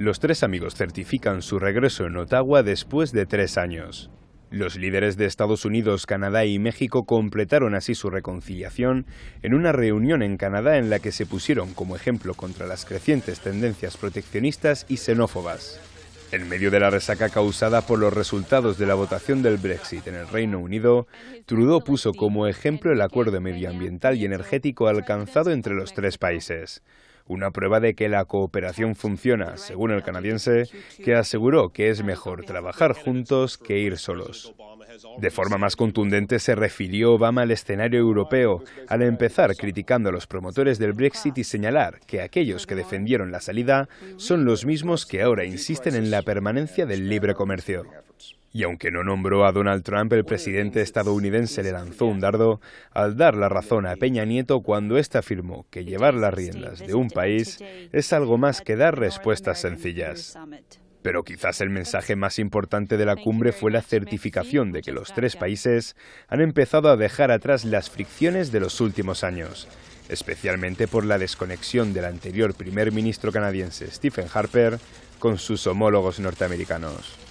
Los tres amigos certifican su regreso en Ottawa después de tres años. Los líderes de Estados Unidos, Canadá y México completaron así su reconciliación en una reunión en Canadá en la que se pusieron como ejemplo contra las crecientes tendencias proteccionistas y xenófobas. En medio de la resaca causada por los resultados de la votación del Brexit en el Reino Unido, Trudeau puso como ejemplo el acuerdo medioambiental y energético alcanzado entre los tres países una prueba de que la cooperación funciona, según el canadiense, que aseguró que es mejor trabajar juntos que ir solos. De forma más contundente se refirió Obama al escenario europeo al empezar criticando a los promotores del Brexit y señalar que aquellos que defendieron la salida son los mismos que ahora insisten en la permanencia del libre comercio. Y aunque no nombró a Donald Trump, el presidente estadounidense le lanzó un dardo al dar la razón a Peña Nieto cuando éste afirmó que llevar las riendas de un país es algo más que dar respuestas sencillas. Pero quizás el mensaje más importante de la cumbre fue la certificación de que los tres países han empezado a dejar atrás las fricciones de los últimos años, especialmente por la desconexión del anterior primer ministro canadiense Stephen Harper con sus homólogos norteamericanos.